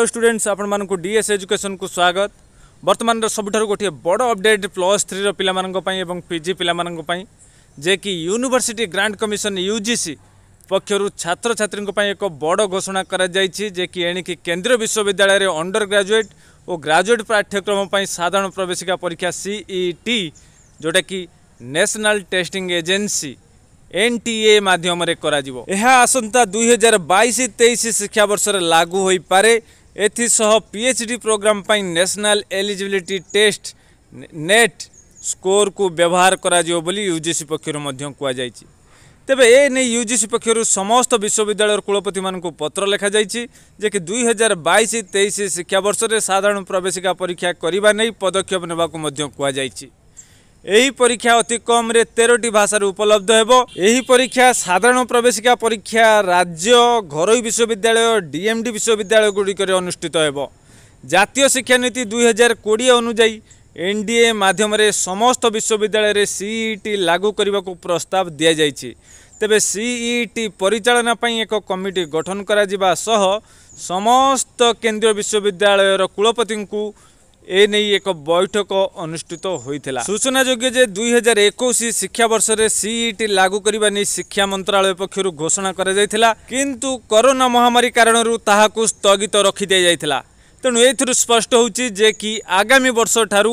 hello students आपंक DS education को स्वागत बर्तमान सबुठू गोटे बड़ अपडेट प्लस थ्री पाई और पीजी पाई जे कि यूनिवर्सिटी ग्रांट कमिशन यूजीसी पक्षर छात्र छात्री एक बड़ घोषणा कर जे कि एणिकी केन्द्रीय विश्वविद्यालय अंडर ग्राजुएट और ग्राजुएट पाठ्यक्रम साधारण प्रवेशिका परीक्षा सीईटी e जोटा कि national testing agency N T A ମାଧ୍ୟମରେ दुई हजार ଆସନ୍ତା तेईस शिक्षा वर्ष लागू हो ହୋଇପାରେ ଏଥିସହ ପି ଏଚ୍ ଡି ପ୍ରୋଗ୍ରାମ୍ ପାଇଁ ନ୍ୟାସନାଲ୍ ଏଲିଜିବିଲିଟି ଟେଷ୍ଟ ନେଟ୍ ସ୍କୋରକୁ ବ୍ୟବହାର କରାଯିବ ବୋଲି ୟୁ ଜି ସି ପକ୍ଷରୁ ମଧ୍ୟ କୁହାଯାଇଛି ତେବେ ଏ ନେଇ ୟୁ ଜି ସି ପକ୍ଷରୁ ସମସ୍ତ ବିଶ୍ୱବିଦ୍ୟାଳୟର କୁଳପତିମାନଙ୍କୁ ପତ୍ର ଲେଖାଯାଇଛି ଯେ କି ଦୁଇ ହଜାର ବାଇଶ ତେଇଶ ଶିକ୍ଷାବର୍ଷରେ ସାଧାରଣ ପ୍ରବେଶିକା ପରୀକ୍ଷା କରିବା ନେଇ ପଦକ୍ଷେପ ନେବାକୁ ମଧ୍ୟ କୁହାଯାଇଛି ଏହି ପରୀକ୍ଷା ଅତି କମ୍ରେ ତେରଟି ଭାଷାରେ ଉପଲବ୍ଧ ହେବ ଏହି ପରୀକ୍ଷା ସାଧାରଣ ପ୍ରବେଶିକା ପରୀକ୍ଷା ରାଜ୍ୟ ଘରୋଇ ବିଶ୍ୱବିଦ୍ୟାଳୟ ଡିଏମ୍ଡି ବିଶ୍ୱବିଦ୍ୟାଳୟଗୁଡ଼ିକରେ ଅନୁଷ୍ଠିତ ହେବ ଜାତୀୟ ଶିକ୍ଷାନୀତି ଦୁଇହଜାର କୋଡ଼ିଏ ଅନୁଯାୟୀ ଏନ୍ ଡି ଏ ମାଧ୍ୟମରେ ସମସ୍ତ ବିଶ୍ୱବିଦ୍ୟାଳୟରେ ସିଇଟି ଲାଗୁ କରିବାକୁ ପ୍ରସ୍ତାବ ଦିଆଯାଇଛି ତେବେ ସିଇଟି ପରିଚାଳନା ପାଇଁ ଏକ କମିଟି ଗଠନ କରାଯିବା ସହ ସମସ୍ତ କେନ୍ଦ୍ରୀୟ ବିଶ୍ୱବିଦ୍ୟାଳୟର କୁଳପତିଙ୍କୁ ଏନେଇ ଏକ ବୈଠକ ଅନୁଷ୍ଠିତ ହୋଇଥିଲା ସୂଚନାଯୋଗ୍ୟ ଯେ ଦୁଇହଜାର ଏକୋଇଶ ଶିକ୍ଷାବର୍ଷରେ ସିଇଟି ଲାଗୁ କରିବା ନେଇ ଶିକ୍ଷା ମନ୍ତ୍ରାଳୟ ପକ୍ଷରୁ ଘୋଷଣା କରାଯାଇଥିଲା କିନ୍ତୁ କରୋନା ମହାମାରୀ କାରଣରୁ ତାହାକୁ ସ୍ଥଗିତ ରଖିଦିଆଯାଇଥିଲା ତେଣୁ ଏଥିରୁ ସ୍ପଷ୍ଟ ହେଉଛି ଯେ କି ଆଗାମୀ ବର୍ଷଠାରୁ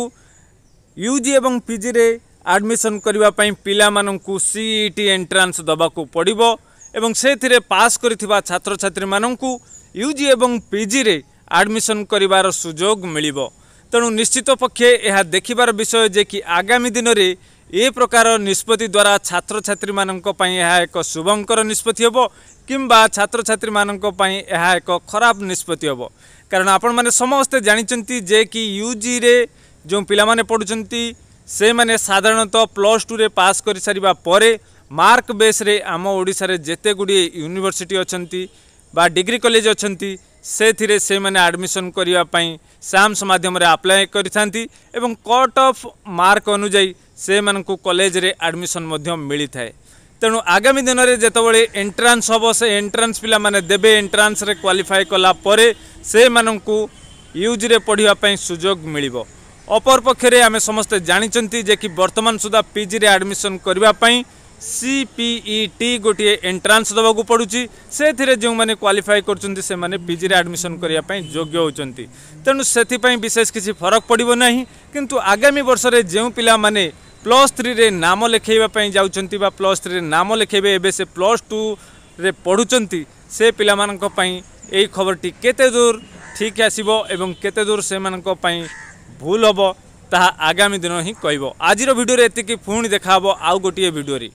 ୟୁ ଜି ଏବଂ ପିଜିରେ ଆଡ଼ମିସନ୍ କରିବା ପାଇଁ ପିଲାମାନଙ୍କୁ ସିଇଟି ଏଣ୍ଟ୍ରାନ୍ସ ଦେବାକୁ ପଡ଼ିବ ଏବଂ ସେଥିରେ ପାସ୍ କରିଥିବା ଛାତ୍ରଛାତ୍ରୀମାନଙ୍କୁ ୟୁ ଜି ଏବଂ ପିଜିରେ ଆଡ଼ମିସନ୍ କରିବାର ସୁଯୋଗ ମିଳିବ ତେଣୁ ନିଶ୍ଚିତ ପକ୍ଷେ ଏହା ଦେଖିବାର ବିଷୟ ଯେ କି ଆଗାମୀ ଦିନରେ ଏ ପ୍ରକାର ନିଷ୍ପତ୍ତି ଦ୍ୱାରା ଛାତ୍ରଛାତ୍ରୀମାନଙ୍କ ପାଇଁ ଏହା ଏକ ଶୁଭଙ୍କର ନିଷ୍ପତ୍ତି ହେବ କିମ୍ବା ଛାତ୍ରଛାତ୍ରୀମାନଙ୍କ ପାଇଁ ଏହା ଏକ ଖରାପ ନିଷ୍ପତ୍ତି ହେବ କାରଣ ଆପଣମାନେ ସମସ୍ତେ ଜାଣିଛନ୍ତି ଯେ କି ୟୁଜିରେ ଯେଉଁ ପିଲାମାନେ ପଢ଼ୁଛନ୍ତି ସେମାନେ ସାଧାରଣତଃ ପ୍ଲସ୍ ଟୁରେ ପାସ୍ କରିସାରିବା ପରେ ମାର୍କ ବେସ୍ରେ ଆମ ଓଡ଼ିଶାରେ ଯେତେ ଗୁଡ଼ିଏ ୟୁନିଭର୍ସିଟି ଅଛନ୍ତି ବା ଡିଗ୍ରୀ କଲେଜ ଅଛନ୍ତି ସେଥିରେ ସେମାନେ ଆଡ଼ମିସନ୍ କରିବା ପାଇଁ ସାମ୍ସ ମାଧ୍ୟମରେ ଆପ୍ଲାଏ କରିଥାନ୍ତି ଏବଂ କଟ୍ ଅଫ୍ ମାର୍କ ଅନୁଯାୟୀ ସେମାନଙ୍କୁ କଲେଜରେ ଆଡ଼ମିସନ୍ ମଧ୍ୟ ମିଳିଥାଏ ତେଣୁ ଆଗାମୀ ଦିନରେ ଯେତେବେଳେ ଏଣ୍ଟ୍ରାନ୍ସ ହେବ ସେ ଏଣ୍ଟ୍ରାନ୍ସ ପିଲାମାନେ ଦେବେ ଏଣ୍ଟ୍ରାନ୍ସରେ କ୍ୱାଲିଫାଏ କଲା ପରେ ସେମାନଙ୍କୁ ୟୁଜିରେ ପଢ଼ିବା ପାଇଁ ସୁଯୋଗ ମିଳିବ ଅପରପକ୍ଷରେ ଆମେ ସମସ୍ତେ ଜାଣିଛନ୍ତି ଯେ କି ବର୍ତ୍ତମାନ ସୁଦ୍ଧା ପିଜିରେ ଆଡ଼ମିସନ୍ କରିବା ପାଇଁ टी गोटे एंट्रान्स देवाक पड़ू से जो मैंने क्वाफाए करते पिजि आडमिशन करने योग्य होती तेणु से विशेष किसी फरक पड़े ना कि आगामी वर्ष में जो पाने प्लस थ्री में नाम लिखेवाई जा प्लस थ्री नाम लिखे एवं से प्लस टू रे पढ़ु से पाई ये टी के दूर ठीक आसब एवं केते दूर से मानी भूल हम ता आगामी दिन ही कह आज ये पुणी देखा आउ गोटे भिडरी